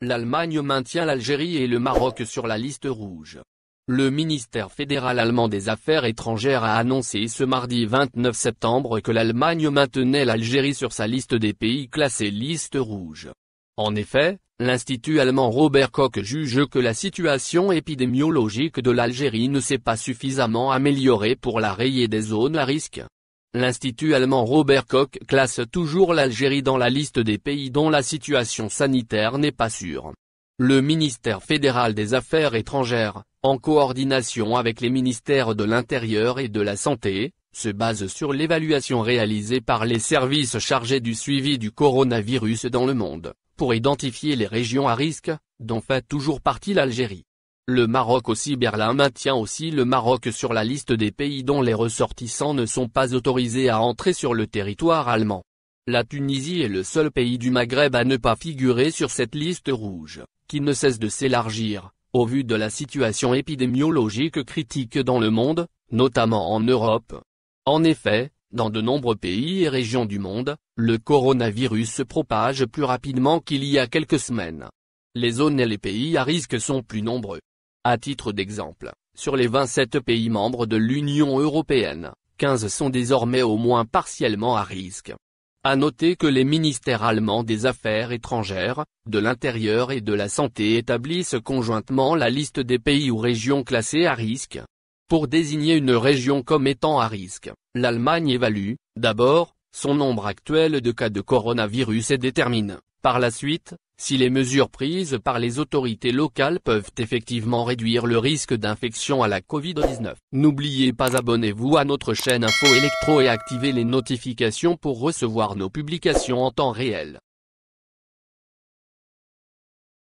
L'Allemagne maintient l'Algérie et le Maroc sur la liste rouge. Le ministère fédéral allemand des Affaires étrangères a annoncé ce mardi 29 septembre que l'Allemagne maintenait l'Algérie sur sa liste des pays classés liste rouge. En effet, l'Institut allemand Robert Koch juge que la situation épidémiologique de l'Algérie ne s'est pas suffisamment améliorée pour la rayer des zones à risque. L'Institut allemand Robert Koch classe toujours l'Algérie dans la liste des pays dont la situation sanitaire n'est pas sûre. Le ministère fédéral des Affaires étrangères, en coordination avec les ministères de l'Intérieur et de la Santé, se base sur l'évaluation réalisée par les services chargés du suivi du coronavirus dans le monde, pour identifier les régions à risque, dont fait toujours partie l'Algérie. Le Maroc aussi Berlin maintient aussi le Maroc sur la liste des pays dont les ressortissants ne sont pas autorisés à entrer sur le territoire allemand. La Tunisie est le seul pays du Maghreb à ne pas figurer sur cette liste rouge, qui ne cesse de s'élargir, au vu de la situation épidémiologique critique dans le monde, notamment en Europe. En effet, dans de nombreux pays et régions du monde, le coronavirus se propage plus rapidement qu'il y a quelques semaines. Les zones et les pays à risque sont plus nombreux. À titre d'exemple, sur les 27 pays membres de l'Union européenne, 15 sont désormais au moins partiellement à risque. À noter que les ministères allemands des Affaires étrangères, de l'Intérieur et de la Santé établissent conjointement la liste des pays ou régions classées à risque. Pour désigner une région comme étant à risque, l'Allemagne évalue, d'abord, son nombre actuel de cas de coronavirus et détermine, par la suite, si les mesures prises par les autorités locales peuvent effectivement réduire le risque d'infection à la Covid-19, n'oubliez pas abonnez-vous à notre chaîne Info Electro et activez les notifications pour recevoir nos publications en temps réel.